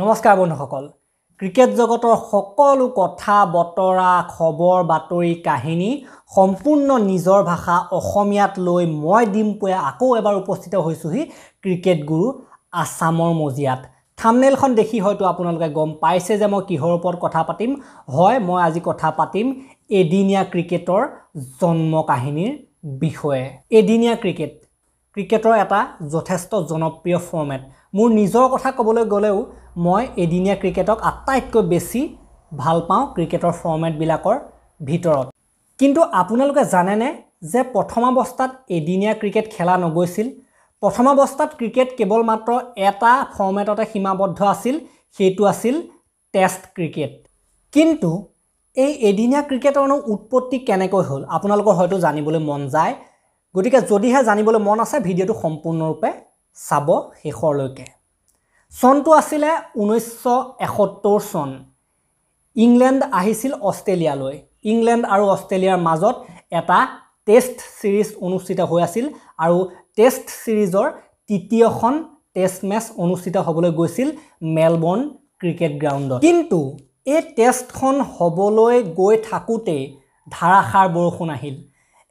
নমস্কাৰ বন্ধুসকল ক্ৰিকেট জগতৰ সকলো কথা বতৰা খবৰ বাতৰি কাহিনী সম্পূৰ্ণ নিজৰ ভাষা অসমীয়াত লৈ মই ডিম্পুৱে আকৌ এবাৰ উপস্থিত হৈছোঁহি ক্ৰিকেট গুৰু আছামৰ মজিয়াত থামনেলখন দেখি হয়তো আপোনালোকে গম পাইছে যে মই কিহৰ ওপৰত কথা পাতিম হয় মই আজি কথা পাতিম এদিনীয়া ক্ৰিকেটৰ জন্ম কাহিনীৰ বিষয়ে এদিনীয়া ক্ৰিকেট ক্ৰিকেটৰ এটা যথেষ্ট জনপ্ৰিয় ফৰ্মেট মোৰ নিজৰ কথা ক'বলৈ গ'লেও মই এদিনীয়া ক্ৰিকেটক আটাইতকৈ বেছি ভাল পাওঁ ক্ৰিকেটৰ ফৰ্মেটবিলাকৰ ভিতৰত কিন্তু আপোনালোকে জানেনে যে প্ৰথমাৱস্থাত এদিনীয়া ক্ৰিকেট খেলা নগৈছিল প্ৰথমাৱস্থাত ক্ৰিকেট কেৱল মাত্ৰ এটা ফৰ্মেটতে সীমাবদ্ধ আছিল সেইটো আছিল টেষ্ট ক্ৰিকেট কিন্তু এই এদিনীয়া ক্ৰিকেটৰনো উৎপত্তি কেনেকৈ হ'ল আপোনালোকৰ হয়তো জানিবলৈ মন যায় গতিকে যদিহে জানিবলৈ মন আছে ভিডিঅ'টো সম্পূৰ্ণৰূপে চাব শেষৰলৈকে চনটো আছিলে ঊনৈছশ এসত্তৰ চন ইংলেণ্ড আহিছিল অষ্ট্ৰেলিয়ালৈ ইংলেণ্ড আৰু অষ্ট্ৰেলিয়াৰ মাজত এটা টেষ্ট ছিৰিজ অনুষ্ঠিত হৈ আছিল আৰু টেষ্ট ছিৰিজৰ তৃতীয়খন টেষ্ট মেচ অনুষ্ঠিত হ'বলৈ গৈছিল মেলবৰ্ণ ক্ৰিকেট গ্ৰাউণ্ডত কিন্তু এই টেষ্টখন হ'বলৈ গৈ থাকোঁতেই ধাৰাসাৰ বৰষুণ আহিল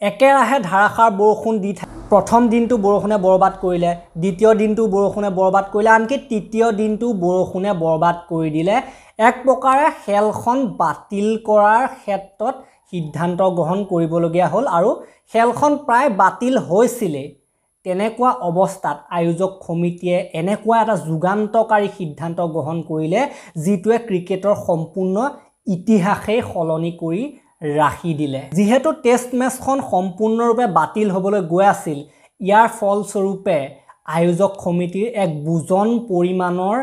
একেৰাহে ধাৰাসাৰ বৰষুণ দি থাকে প্ৰথম দিনটো বৰষুণে বৰবাদ কৰিলে দ্বিতীয় দিনটো বৰষুণে বৰবাদ কৰিলে আনকি তৃতীয় দিনটো বৰষুণে বৰবাদ কৰি দিলে এক প্ৰকাৰে খেলখন বাতিল কৰাৰ ক্ষেত্ৰত সিদ্ধান্ত গ্ৰহণ কৰিবলগীয়া হ'ল আৰু খেলখন প্ৰায় বাতিল হৈছিলেই তেনেকুৱা অৱস্থাত আয়োজক সমিতিয়ে এনেকুৱা এটা যুগান্তকাৰী সিদ্ধান্ত গ্ৰহণ কৰিলে যিটোৱে ক্ৰিকেটৰ সম্পূৰ্ণ ইতিহাসেই সলনি কৰি ৰাখি দিলে যিহেতু টেষ্ট মেচখন সম্পূৰ্ণৰূপে বাতিল হ'বলৈ গৈ আছিল ইয়াৰ ফলস্বৰূপে আয়োজক সমিতিৰ এক বুজন পৰিমাণৰ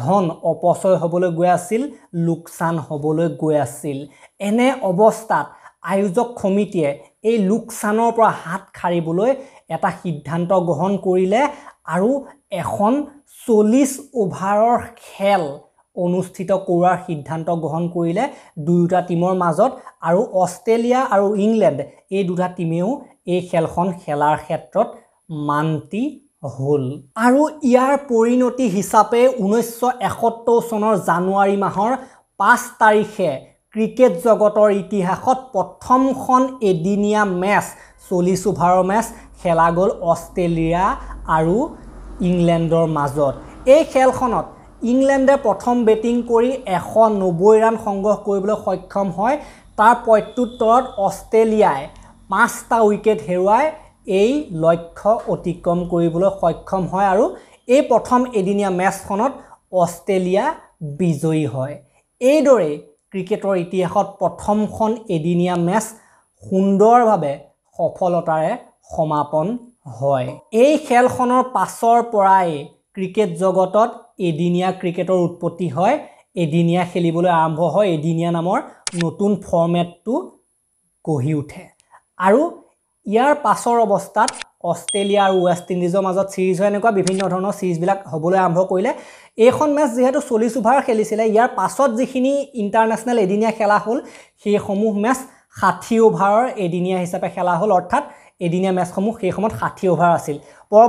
ধন অপচয় হ'বলৈ গৈ আছিল লোকচান হ'বলৈ গৈ আছিল এনে অৱস্থাত আয়োজক সমিতিয়ে এই লোকচানৰ পৰা হাত সাৰিবলৈ এটা সিদ্ধান্ত গ্ৰহণ কৰিলে আৰু এখন চল্লিছ অভাৰৰ খেল অনুষ্ঠিত কৰোৱাৰ সিদ্ধান্ত গ্ৰহণ কৰিলে দুয়োটা টীমৰ মাজত আৰু অষ্ট্ৰেলিয়া আৰু ইংলেণ্ড এই দুটা টীমেও এই খেলখন খেলাৰ ক্ষেত্ৰত মান্তি হ'ল আৰু ইয়াৰ পৰিণতি হিচাপে ঊনৈছশ এসত্তৰ চনৰ জানুৱাৰী মাহৰ পাঁচ তাৰিখে ক্ৰিকেট জগতৰ ইতিহাসত প্ৰথমখন এদিনীয়া মেচ চল্লিছ অভাৰৰ মেচ খেলা গ'ল অষ্ট্ৰেলিয়া আৰু ইংলেণ্ডৰ মাজত এই খেলখনত ইংলেণ্ডে প্ৰথম বেটিং কৰি এশ নব্বৈ ৰাণ সংগ্ৰহ কৰিবলৈ সক্ষম হয় তাৰ প্ৰত্যুত্তৰত অষ্ট্ৰেলিয়াই পাঁচটা উইকেট হেৰুৱাই এই লক্ষ্য অতিক্ৰম কৰিবলৈ সক্ষম হয় আৰু এই প্ৰথম এদিনীয়া মেচখনত অষ্ট্ৰেলিয়া বিজয়ী হয় এইদৰেই ক্ৰিকেটৰ ইতিহাসত প্ৰথমখন এদিনীয়া মেচ সুন্দৰভাৱে সফলতাৰে সমাপন হয় এই খেলখনৰ পাছৰ পৰাই ক্ৰিকেট জগতত এদিনীয়া ক্ৰিকেটৰ উৎপত্তি হয় এদিনীয়া খেলিবলৈ আৰম্ভ হয় এদিনীয়া নামৰ নতুন ফৰ্মেটটো গঢ়ি উঠে আৰু ইয়াৰ পাছৰ অৱস্থাত অষ্ট্ৰেলিয়া আৰু ৱেষ্ট ইণ্ডিজৰ মাজত ছিৰিজ হয় এনেকুৱা বিভিন্ন ধৰণৰ ছিৰিজবিলাক হ'বলৈ আৰম্ভ কৰিলে এইখন মেচ যিহেতু চল্লিছ অভাৰ খেলিছিলে ইয়াৰ পাছত যিখিনি ইণ্টাৰনেশ্যনেল এদিনীয়া খেলা হ'ল সেইসমূহ মেচ ষাঠি অভাৰৰ এদিনীয়া হিচাপে খেলা হ'ল অৰ্থাৎ এদিনীয়া মেচসমূহ সেই সময়ত ষাঠি অভাৰ আছিল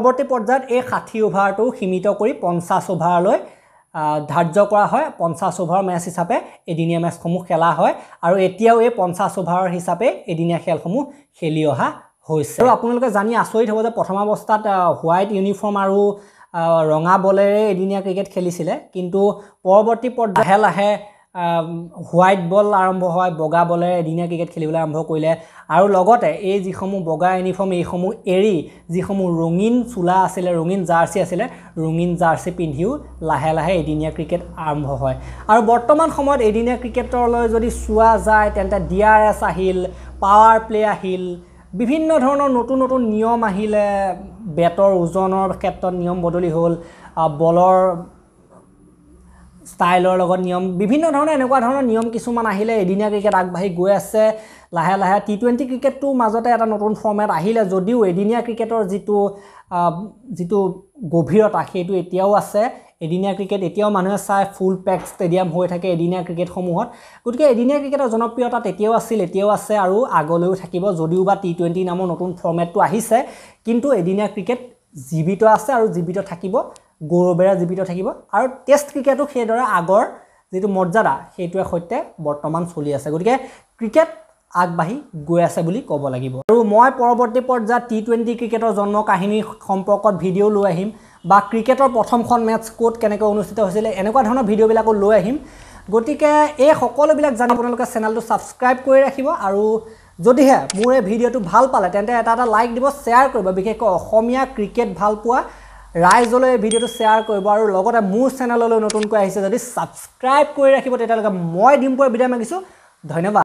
পৰৱৰ্তী পৰ্যায়ত এই ষাঠি অভাৰটো সীমিত কৰি পঞ্চাছ অভাৰলৈ ধাৰ্য কৰা হয় পঞ্চাছ অভাৰ মেচ হিচাপে এদিনীয়া মেচসমূহ খেলা হয় আৰু এতিয়াও এই পঞ্চাছ অভাৰৰ হিচাপে এদিনীয়া খেলসমূহ খেলি অহা হৈছে আৰু আপোনালোকে জানি আচৰিত হ'ব যে প্ৰথম অৱস্থাত হোৱাইট ইউনিফৰ্ম আৰু ৰঙা বলেৰে এদিনীয়া ক্ৰিকেট খেলিছিলে কিন্তু পৰৱৰ্তী পৰ্যায়ত লাহে লাহে হোৱাইট বল আৰম্ভ হয় বগা বলেৰে এদিনীয়া ক্ৰিকেট খেলিবলৈ আৰম্ভ কৰিলে আৰু লগতে এই যিসমূহ বগা ইউনিফৰ্ম এইসমূহ এৰি যিসমূহ ৰঙীন চোলা আছিলে ৰঙীন জাৰ্চি আছিলে ৰঙীন জাৰ্চি পিন্ধিও লাহে লাহে এদিনীয়া ক্ৰিকেট আৰম্ভ হয় আৰু বৰ্তমান সময়ত এদিনীয়া ক্ৰিকেটলৈ যদি চোৱা যায় তেন্তে ডি আৰ এছ আহিল পাৱাৰ প্লে আহিল বিভিন্ন ধৰণৰ নতুন নতুন নিয়ম আহিলে বেটৰ ওজনৰ ক্ষেত্ৰত নিয়ম বদলি হ'ল বলৰ ষ্টাইলৰ লগত নিয়ম বিভিন্ন ধৰণৰ এনেকুৱা ধৰণৰ নিয়ম কিছুমান আহিলে এদিনীয়া ক্ৰিকেট আগবাঢ়ি গৈ আছে লাহে লাহে টি টুৱেণ্টি ক্ৰিকেটটো মাজতে এটা নতুন ফৰ্মেট আহিলে যদিও এদিনীয়া ক্ৰিকেটৰ যিটো যিটো গভীৰতা সেইটো এতিয়াও আছে এদিনীয়া ক্ৰিকেট এতিয়াও মানুহে চাই ফুল পেক ষ্টেডিয়াম হৈ থাকে এদিনীয়া ক্ৰিকেটসমূহত গতিকে এদিনীয়া ক্ৰিকেটৰ জনপ্ৰিয়তা তেতিয়াও আছিল এতিয়াও আছে আৰু আগলৈও থাকিব যদিও বা টি টুৱেণ্টি নামৰ নতুন ফৰ্মেটটো আহিছে কিন্তু এদিনীয়া ক্ৰিকেট জীৱিত আছে আৰু জীৱিত থাকিব গৌৰৱেৰে জীৱিত থাকিব আৰু টেষ্ট ক্ৰিকেটো সেইদৰে আগৰ যিটো মৰ্যাদা সেইটোৰে সৈতে বৰ্তমান চলি আছে গতিকে ক্ৰিকেট আগবাঢ়ি গৈ আছে বুলি ক'ব লাগিব আৰু মই পৰৱৰ্তী পৰ্যায়ত টি টুৱেণ্টি ক্ৰিকেটৰ জন্ম কাহিনী সম্পৰ্কত ভিডিঅ' লৈ আহিম বা ক্ৰিকেটৰ প্ৰথমখন মেটছ ক'ত কেনেকৈ অনুষ্ঠিত হৈছিলে এনেকুৱা ধৰণৰ ভিডিঅ'বিলাকো লৈ আহিম গতিকে এই সকলোবিলাক জানি আপোনালোকে চেনেলটো ছাবস্ক্ৰাইব কৰি ৰাখিব আৰু যদিহে মোৰ এই ভিডিঅ'টো ভাল পালে তেন্তে এটা এটা লাইক দিব শ্বেয়াৰ কৰিব বিশেষকৈ অসমীয়া ক্ৰিকেট ভাল পোৱা ৰাইজলৈ ভিডিঅ'টো শ্বেয়াৰ কৰিব আৰু লগতে মোৰ চেনেললৈ নতুনকৈ আহিছে যদি ছাবস্ক্ৰাইব কৰি ৰাখিব তেতিয়ালৈকে মই ডিম্পুৱে বিদায় মাগিছোঁ ধন্যবাদ